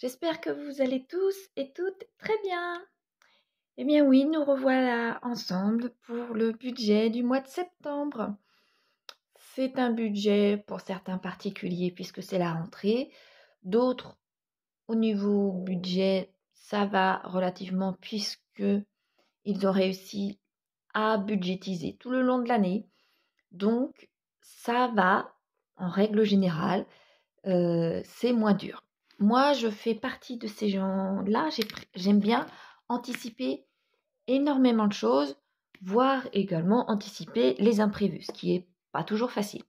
J'espère que vous allez tous et toutes très bien. Eh bien oui, nous revoilà ensemble pour le budget du mois de septembre. C'est un budget pour certains particuliers puisque c'est la rentrée. D'autres, au niveau budget, ça va relativement puisque ils ont réussi à budgétiser tout le long de l'année. Donc, ça va, en règle générale, euh, c'est moins dur. Moi, je fais partie de ces gens-là. J'aime bien anticiper énormément de choses, voire également anticiper les imprévus, ce qui n'est pas toujours facile.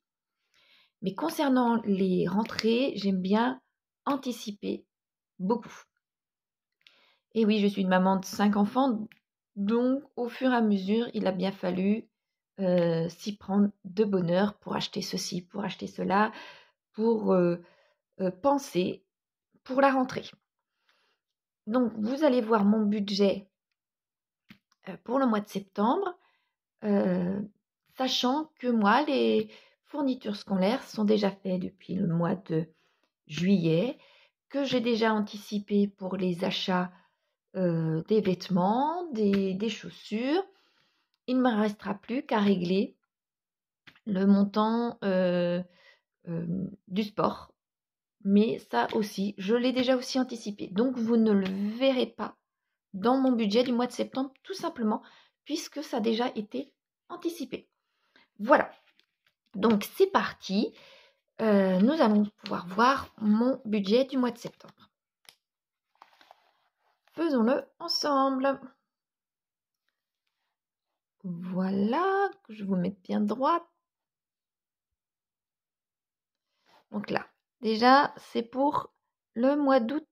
Mais concernant les rentrées, j'aime bien anticiper beaucoup. Et oui, je suis une maman de cinq enfants, donc au fur et à mesure, il a bien fallu euh, s'y prendre de bonheur pour acheter ceci, pour acheter cela, pour euh, euh, penser la rentrée. Donc, vous allez voir mon budget euh, pour le mois de septembre, euh, sachant que moi, les fournitures scolaires sont déjà faites depuis le mois de juillet, que j'ai déjà anticipé pour les achats euh, des vêtements, des, chaussures. Il ne me restera plus qu'à régler le montant du sport mais ça aussi, je l'ai déjà aussi anticipé. Donc vous ne le verrez pas dans mon budget du mois de septembre, tout simplement, puisque ça a déjà été anticipé. Voilà. Donc c'est parti. Euh, nous allons pouvoir voir mon budget du mois de septembre. Faisons-le ensemble. Voilà, que je vous mette bien droit. Donc là, Déjà, c'est pour le mois d'août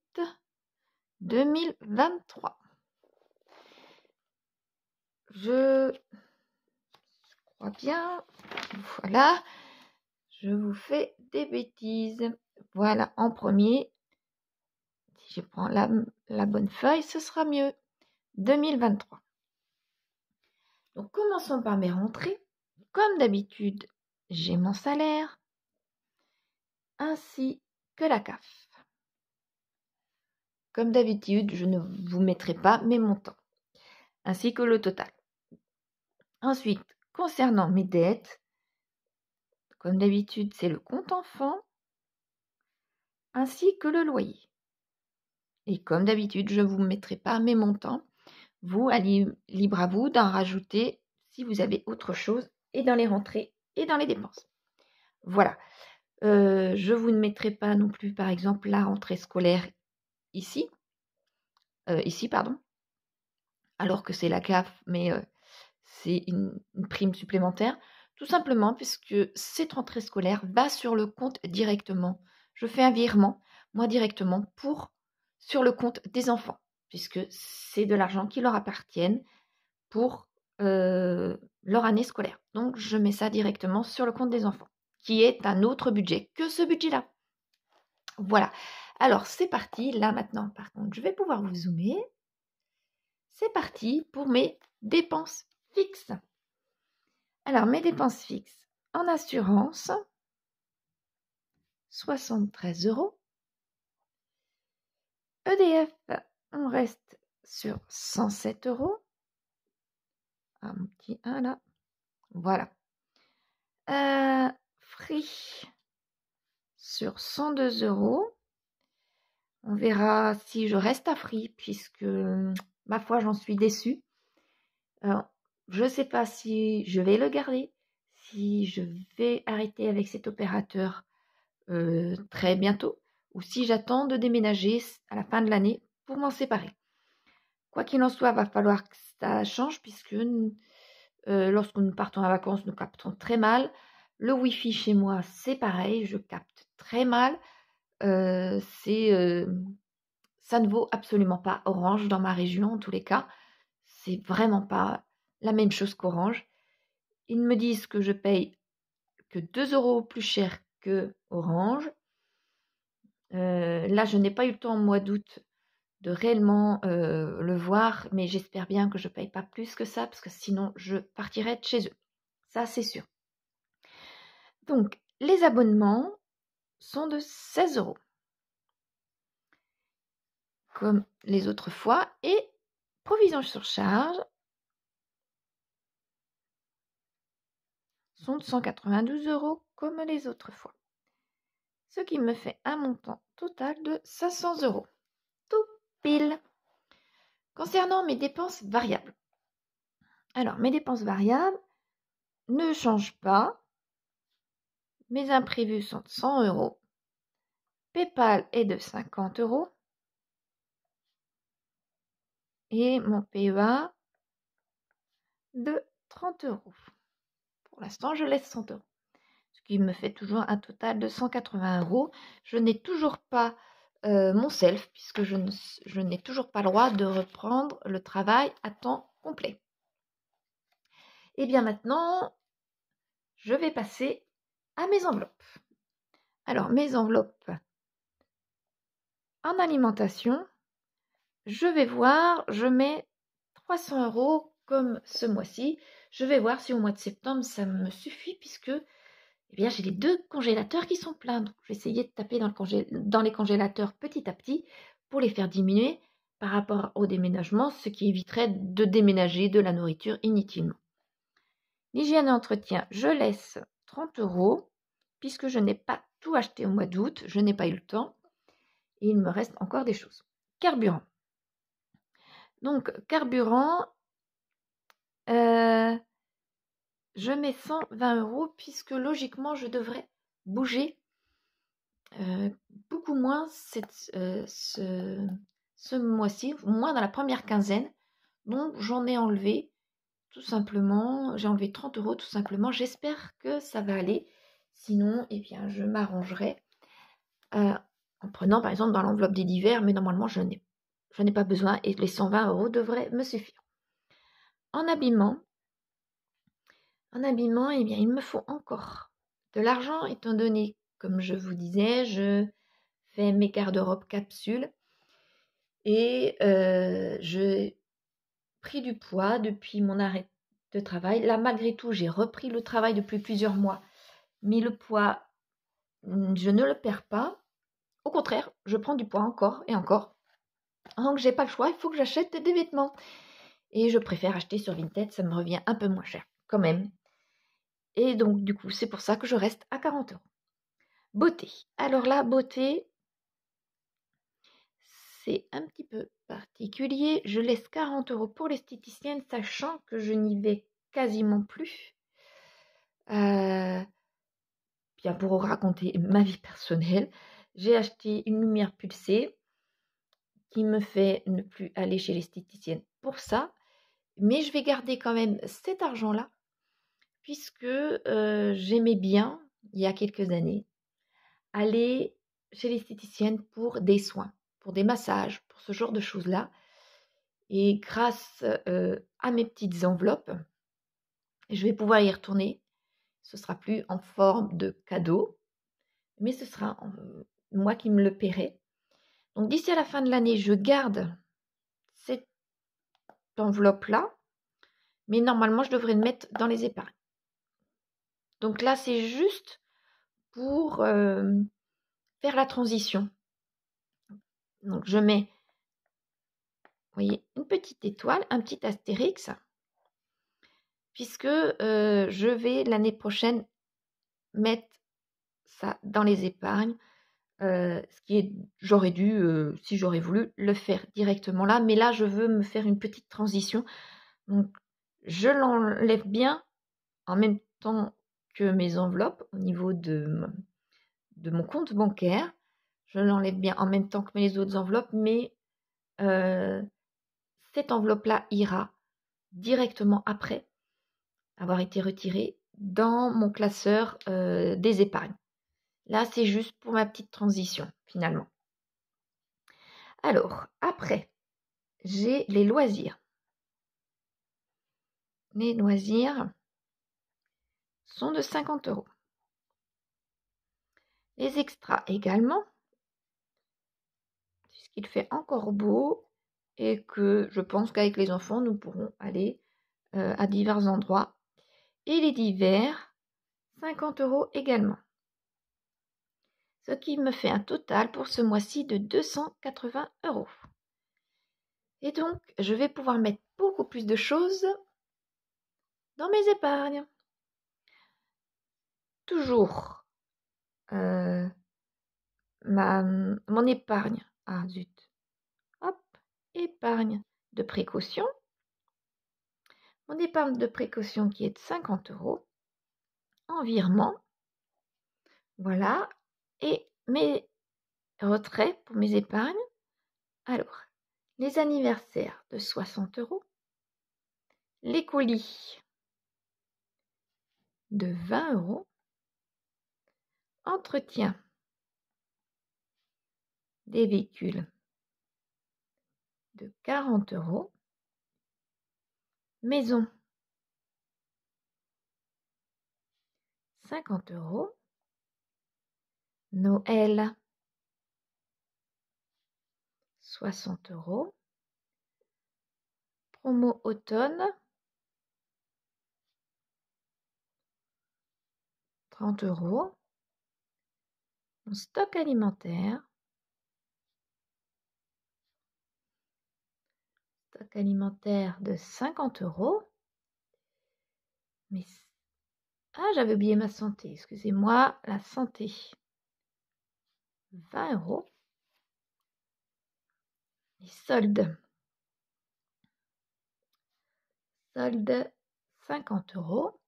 2023. Je crois bien. Voilà. Je vous fais des bêtises. Voilà, en premier, si je prends la, la bonne feuille, ce sera mieux. 2023. Donc, commençons par mes rentrées. Comme d'habitude, j'ai mon salaire ainsi que la CAF. Comme d'habitude, je ne vous mettrai pas mes montants, ainsi que le total. Ensuite, concernant mes dettes, comme d'habitude, c'est le compte enfant, ainsi que le loyer. Et comme d'habitude, je ne vous mettrai pas mes montants. Vous, allez libre à vous d'en rajouter si vous avez autre chose et dans les rentrées et dans les dépenses. Voilà. Euh, je vous ne mettrai pas non plus, par exemple, la rentrée scolaire ici. Euh, ici, pardon. Alors que c'est la CAF, mais euh, c'est une, prime supplémentaire. Tout simplement puisque cette rentrée scolaire va sur le compte directement. Je fais un virement, moi directement, pour sur le compte des enfants, puisque c'est de l'argent qui leur appartient pour leur année scolaire. Donc je mets ça directement sur le compte des enfants est un autre budget que ce budget-là. Voilà. Alors, c'est parti. Là, maintenant, par contre, je vais pouvoir vous zoomer. C'est parti pour mes dépenses fixes. Alors, mes dépenses fixes en assurance, 73 euros. EDF, on reste sur 107 euros. Un petit 1 là. Voilà. Euh, Free sur 102 euros. On verra si je reste à Free puisque, hum, ma foi, j'en suis déçue. je ne sais pas si je vais le garder, si je vais arrêter avec cet opérateur euh, très bientôt ou si j'attends de déménager à la fin de l'année pour m'en séparer. Quoi qu'il en soit, va falloir que ça change puisque hum, euh, lorsque nous partons à vacances, nous captons très mal. Le Wi-Fi chez moi, c'est pareil, je capte très mal. Euh, euh, ça ne vaut absolument pas Orange dans ma région, en tous les cas. C'est vraiment pas la même chose qu'Orange. Ils me disent que je paye que 2 euros plus cher que Orange. Euh, là, je n'ai pas eu le temps au mois d'août de réellement le voir, mais j'espère bien que je ne paye pas plus que ça, parce que sinon je partirai de chez eux. Ça, c'est sûr. Donc, les abonnements sont de 16 euros. Comme les autres fois. Et provisions sur charge sont de 192 euros comme les autres fois. Ce qui me fait un montant total de 500 euros. Tout pile. Concernant mes dépenses variables. Alors, mes dépenses variables ne changent pas mes imprévus sont de 100 euros. PayPal est de 50 euros. Et mon PEA de 30 euros. Pour l'instant, je laisse 100 euros. Ce qui me fait toujours un total de 180 euros. Je n'ai toujours pas euh, mon self, puisque je, je n'ai toujours pas le droit de reprendre le travail à temps complet. Et eh bien maintenant, je vais passer à ah, mes enveloppes. Alors, mes enveloppes en alimentation, je vais voir, je mets 300 euros comme ce mois-ci. Je vais voir si au mois de septembre ça me suffit puisque eh bien, j'ai les deux congélateurs qui sont pleins. Donc, je vais essayer de taper dans, le dans les congélateurs petit à petit pour les faire diminuer par rapport au déménagement, ce qui éviterait de déménager de la nourriture inutilement. L'hygiène et entretien, je laisse 30 euros, puisque je n'ai pas tout acheté au mois d'août, je n'ai pas eu le temps, et il me reste encore des choses. Carburant. Donc, carburant, euh, je mets 120 euros, puisque logiquement, je devrais bouger euh, beaucoup moins cette, euh, ce, ce mois-ci, moins dans la première quinzaine. Donc, j'en ai enlevé tout simplement, j'ai enlevé 30 euros tout simplement. J'espère que ça va aller. Sinon, eh bien, je m'arrangerai euh, en prenant par exemple dans l'enveloppe des divers, mais normalement je n'ai, je n'ai pas besoin et les 120 euros devraient me suffire. En habillement, en habillement, eh bien, il me faut encore de l'argent étant donné, comme je vous disais, je fais mes garde d'Europe capsule et euh, je du poids depuis mon arrêt de travail. Là, malgré tout, j'ai repris le travail depuis plusieurs mois, mais le poids, mm, je ne le perds pas. Au contraire, je prends du poids encore et encore. Donc, j'ai pas le choix, il faut que j'achète des vêtements. Et je préfère acheter sur Vinted, ça me revient un peu moins cher, quand même. Et donc, du coup, c'est pour ça que je reste à 40 euros. Beauté. Alors là, beauté, c'est un petit peu particulier. Je laisse 40 euros pour l'esthéticienne, sachant que je n'y vais quasiment plus. Euh, bien pour raconter ma vie personnelle, j'ai acheté une lumière pulsée qui me fait ne plus aller chez l'esthéticienne pour ça. Mais je vais garder quand même cet argent-là, puisque euh, j'aimais bien, il y a quelques années, aller chez l'esthéticienne pour des soins des massages, pour ce genre de choses-là. Et grâce euh, à mes petites enveloppes, je vais pouvoir y retourner. Ce sera plus en forme de cadeau, mais ce sera euh, moi qui me le paierai. Donc d'ici à la fin de l'année, je garde cette enveloppe-là, mais normalement, je devrais le mettre dans les épargnes. Donc là, c'est juste pour euh, faire la transition donc je mets, vous voyez, une petite étoile, un petit astérix, puisque euh, je vais l'année prochaine mettre ça dans les épargnes, euh, ce qui est, j'aurais dû, euh, si j'aurais voulu, le faire directement là, mais là je veux me faire une petite transition. Donc je l'enlève bien en même temps que mes enveloppes au niveau de mon compte bancaire je l'enlève bien en même temps que mes autres enveloppes, mais euh, cette enveloppe-là ira directement après avoir été retirée dans mon classeur euh, des épargnes. Là, c'est juste pour ma petite transition, finalement. Alors, après, j'ai les loisirs. Les loisirs sont de 50 euros. Les extras également qu'il fait encore beau et que je pense qu'avec les enfants, nous pourrons aller euh, à divers endroits. Et les divers, 50 euros également. Ce qui me fait un total pour ce mois-ci de 280 euros. Et donc, je vais pouvoir mettre beaucoup plus de choses dans mes épargnes. Toujours euh, ma, mon épargne ah zut. Hop, épargne de précaution. Mon épargne de précaution qui est de 50 euros. En Voilà. Et mes retraits pour mes épargnes. Alors, les anniversaires de 60 euros. Les colis de 20 euros. Entretien des véhicules de 40 euros. Maison 50 euros. Noël 60 euros. Promo automne 30 euros. Mon stock alimentaire alimentaire de 50 euros. Mais. Ah, j'avais oublié ma santé, excusez-moi, la santé. 20 euros. Les soldes. Soldes 50 euros.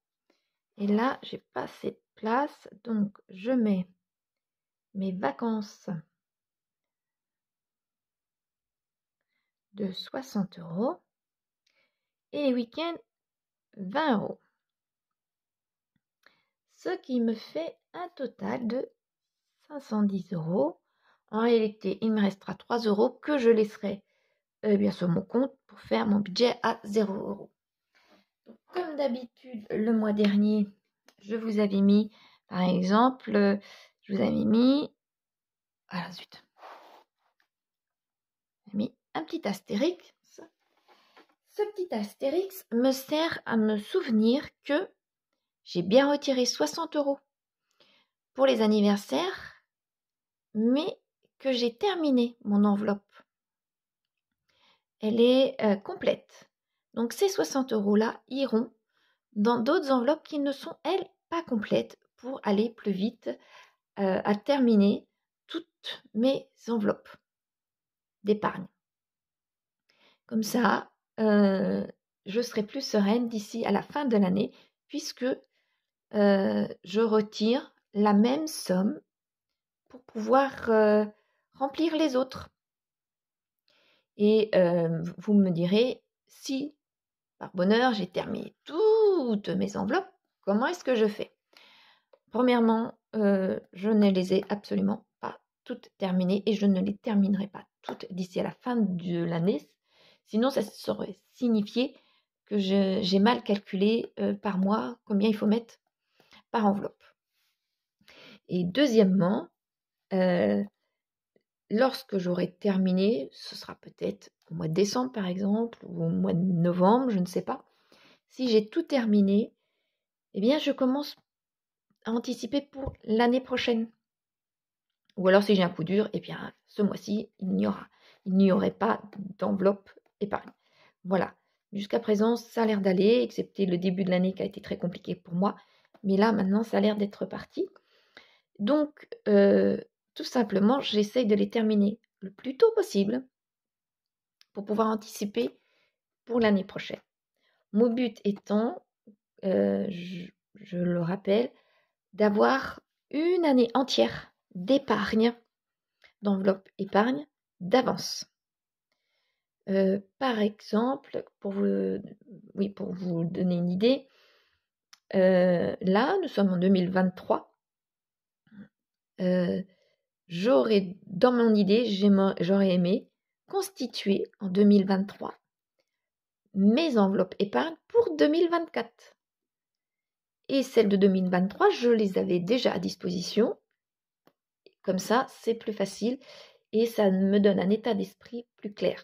Et là, j'ai pas cette place, donc je mets mes vacances. de 60 euros et les week-ends 20 euros. Ce qui me fait un total de 510 euros. En réalité, il me restera 3 euros que je laisserai euh, bien sur mon compte pour faire mon budget à 0 euros. Comme d'habitude, le mois dernier, je vous avais mis, par exemple, euh, je vous avais mis à la suite un petit astérix. Ce petit astérix me sert à me souvenir que j'ai bien retiré 60 euros pour les anniversaires, mais que j'ai terminé mon enveloppe. Elle est euh, complète. Donc ces 60 euros-là iront dans d'autres enveloppes qui ne sont, elles, pas complètes pour aller plus vite euh, à terminer toutes mes enveloppes d'épargne. Comme ça, euh, je serai plus sereine d'ici à la fin de l'année puisque euh, je retire la même somme pour pouvoir euh, remplir les autres. Et vous me direz, si par bonheur j'ai terminé toutes mes enveloppes, comment est-ce que je fais Premièrement, je ne les ai absolument pas toutes terminées et je ne les terminerai pas toutes d'ici à la fin de l'année Sinon, ça saurait signifier que j'ai mal calculé euh, par mois combien il faut mettre par enveloppe. Et deuxièmement, euh, lorsque j'aurai terminé, ce sera peut-être au mois de décembre par exemple, ou au mois de novembre, je ne sais pas, si j'ai tout terminé, eh bien je commence à anticiper pour l'année prochaine. Ou alors si j'ai un coup dur, eh bien ce mois-ci, il n'y aura, il n'y aurait pas d'enveloppe épargne. Voilà. Jusqu'à présent, ça a l'air d'aller, excepté le début de l'année qui a été très compliqué pour moi. Mais là, maintenant, ça a l'air d'être parti. Donc, euh, tout simplement, j'essaye de les terminer le plus tôt possible pour pouvoir anticiper pour l'année prochaine. Mon but étant, euh, je le rappelle, d'avoir une année entière d'épargne, d'enveloppe épargne d'avance. Euh, par exemple, pour vous, euh, oui, pour vous donner une idée, euh, là, nous sommes en 2023. j'aurais, dans mon idée, j'aurais aimé constituer en 2023 mes enveloppes épargnes pour 2024. Et celles de 2023, je les avais déjà à disposition. Comme ça, c'est plus facile et ça me donne un état d'esprit plus clair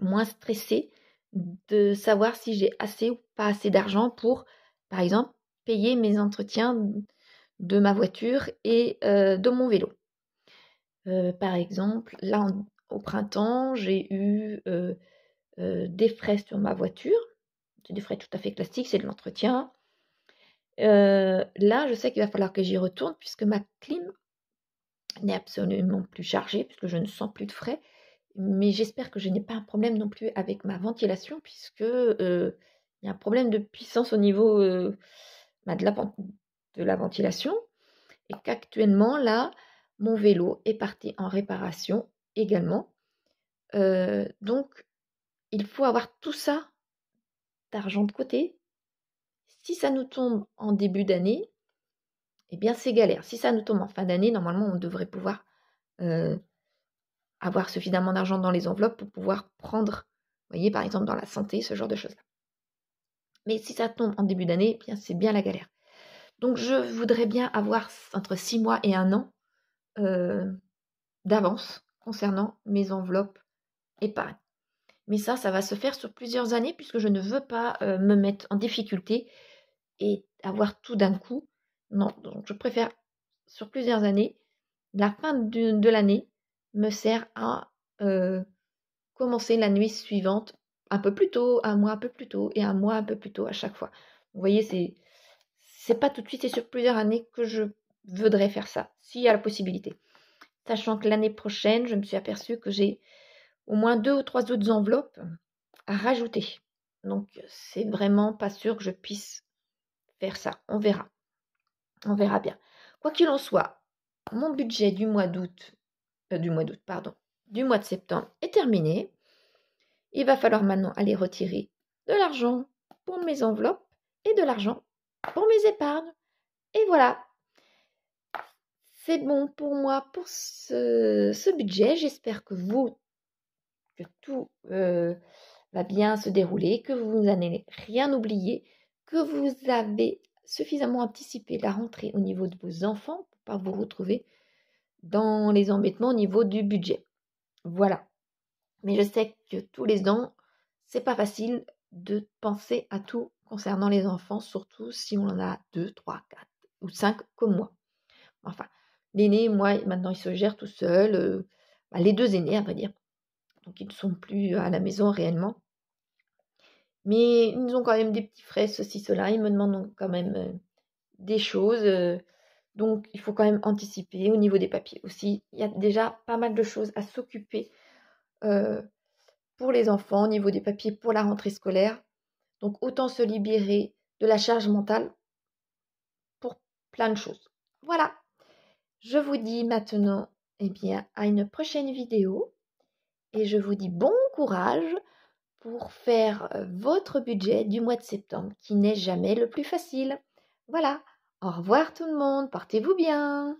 moins stressée de savoir si j'ai assez ou pas assez d'argent pour, par exemple, payer mes entretiens de ma voiture et euh, de mon vélo. Euh, par exemple, là au printemps, j'ai eu euh, des frais sur ma voiture. C'est des frais tout à fait classiques, c'est de l'entretien. là, je sais qu'il va falloir que j'y retourne puisque ma clim n'est absolument plus chargée, puisque je ne sens plus de frais. Mais j'espère que je n'ai pas un problème non plus avec ma ventilation, puisque euh, il y a un problème de puissance au niveau euh, bah, de, la, de la ventilation. Et qu'actuellement, là, mon vélo est parti en réparation également. Euh, donc, il faut avoir tout ça d'argent de côté. Si ça nous tombe en début d'année, eh bien c'est galère. Si ça nous tombe en fin d'année, normalement on devrait pouvoir avoir suffisamment d'argent dans les enveloppes pour pouvoir prendre, voyez, par exemple dans la santé, ce genre de choses-là. Mais si ça tombe en début d'année, eh bien c'est bien la galère. Donc je voudrais bien avoir entre six mois et un an euh, d'avance concernant mes enveloppes épargne. Mais ça, ça va se faire sur plusieurs années puisque je ne veux pas euh, me mettre en difficulté et avoir tout d'un coup. Non, donc je préfère sur plusieurs années, la fin de l'année, me sert à euh, commencer la nuit suivante un peu plus tôt, un mois un peu plus tôt et un mois un peu plus tôt à chaque fois. Vous voyez, c'est c'est pas tout de suite, c'est sur plusieurs années que je voudrais faire ça, s'il y a la possibilité. Sachant que l'année prochaine, je me suis aperçue que j'ai au moins deux ou trois autres enveloppes à rajouter. Donc c'est vraiment pas sûr que je puisse faire ça. On verra. On verra bien. Quoi qu'il en soit, mon budget du mois d'août euh, du mois d'août, pardon, du mois de septembre est terminé. Il va falloir maintenant aller retirer de l'argent pour mes enveloppes et de l'argent pour mes épargnes. Et voilà. C'est bon pour moi pour ce, ce budget. J'espère que vous, que tout euh, va bien se dérouler, que vous n'allez rien oublier, que vous avez suffisamment anticipé la rentrée au niveau de vos enfants pour ne pas vous retrouver dans les embêtements au niveau du budget. Voilà. Mais je sais que tous les ans, c'est pas facile de penser à tout concernant les enfants, surtout si on en a 2, 3, 4 ou 5 comme moi. Enfin, l'aîné, moi, maintenant, il se gère tout seul. Euh, bah, les deux aînés, à vrai dire. Donc, ils ne sont plus à la maison réellement. Mais ils ont quand même des petits frais, ceci, cela. Ils me demandent quand même euh, des choses. Euh, donc, il faut quand même anticiper au niveau des papiers aussi. Il y a déjà pas mal de choses à s'occuper euh, pour les enfants au niveau des papiers pour la rentrée scolaire. Donc, autant se libérer de la charge mentale pour plein de choses. Voilà. Je vous dis maintenant, eh bien, à une prochaine vidéo. Et je vous dis bon courage pour faire euh, votre budget du mois de septembre, qui n'est jamais le plus facile. Voilà. Au revoir tout le monde, portez-vous bien.